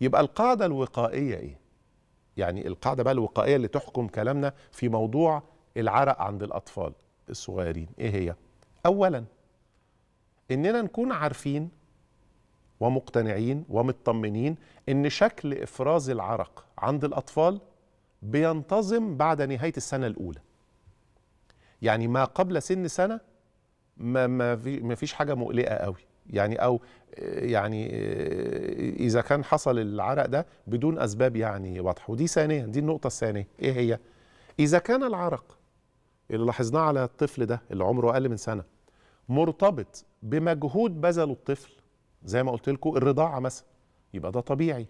يبقى القاعدة الوقائية إيه؟ يعني القاعدة بقى الوقائية اللي تحكم كلامنا في موضوع العرق عند الأطفال الصغيرين إيه هي؟ أولا إننا نكون عارفين ومقتنعين ومطمنين إن شكل إفراز العرق عند الأطفال بينتظم بعد نهاية السنة الأولى يعني ما قبل سن سنة ما, ما فيش حاجة مقلقة قوي يعني او آه، يعني آه، اذا كان حصل العرق ده بدون اسباب يعني واضحه ودي ثانيا دي النقطه الثانيه ايه هي اذا كان العرق اللي لاحظناه على الطفل ده اللي عمره اقل من سنه مرتبط بمجهود بذله الطفل زي ما قلت لكم الرضاعه مثلا يبقى ده طبيعي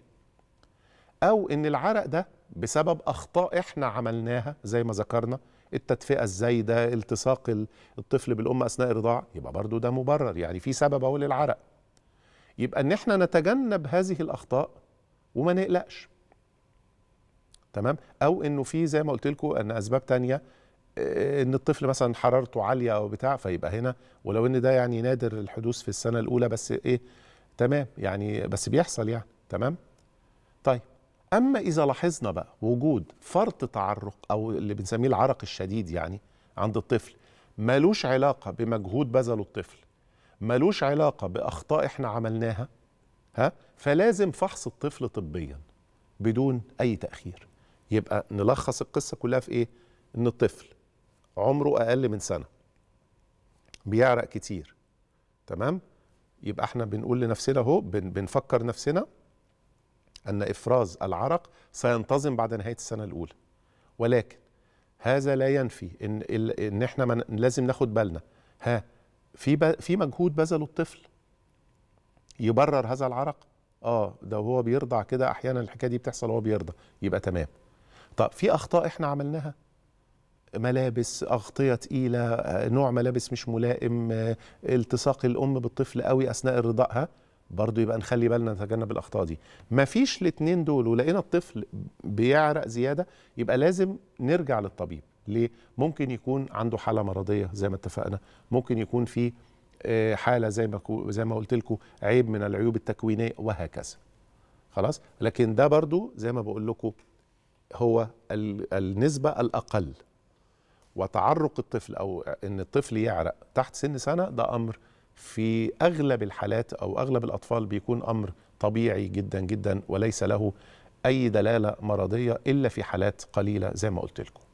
او ان العرق ده بسبب اخطاء احنا عملناها زي ما ذكرنا التدفئه الزايده التصاق الطفل بالام اثناء الرضاعه يبقى برضو ده مبرر يعني في سبب اهو للعرق يبقى ان احنا نتجنب هذه الاخطاء وما نقلقش تمام او انه في زي ما قلت لكم ان اسباب تانية آه، ان الطفل مثلا حرارته عاليه او بتاع فيبقى هنا ولو ان ده يعني نادر الحدوث في السنه الاولى بس ايه تمام يعني بس بيحصل يعني تمام طيب اما اذا لاحظنا بقى وجود فرط تعرق او اللي بنسميه العرق الشديد يعني عند الطفل ملوش علاقه بمجهود بذله الطفل ملوش علاقه باخطاء احنا عملناها ها فلازم فحص الطفل طبيا بدون اي تاخير يبقى نلخص القصه كلها في ايه ان الطفل عمره اقل من سنه بيعرق كتير تمام يبقى احنا بنقول لنفسنا اهو بنفكر نفسنا أن إفراز العرق سينتظم بعد نهاية السنة الأولى ولكن هذا لا ينفي إن, إن إحنا من لازم ناخد بالنا ها في, في مجهود بذله الطفل يبرر هذا العرق اه ده هو بيرضع كده احيانا الحكايه دي بتحصل وهو بيرضع يبقى تمام طب في اخطاء احنا عملناها ملابس اغطيه تقيله نوع ملابس مش ملائم آه، التصاق الام بالطفل قوي اثناء رضاعها برضه يبقى نخلي بالنا نتجنب الاخطاء دي ما فيش الاثنين دول ولقينا الطفل بيعرق زياده يبقى لازم نرجع للطبيب ليه ممكن يكون عنده حاله مرضيه زي ما اتفقنا ممكن يكون في آه، حاله زي ما زي ما قلت لكم عيب من العيوب التكوينيه وهكذا خلاص لكن ده برضو زي ما بقول لكم هو النسبه الاقل وتعرق الطفل او ان الطفل يعرق تحت سن سنه ده امر في اغلب الحالات او اغلب الاطفال بيكون امر طبيعي جدا جدا وليس له اي دلاله مرضيه الا في حالات قليله زي ما قلت لكم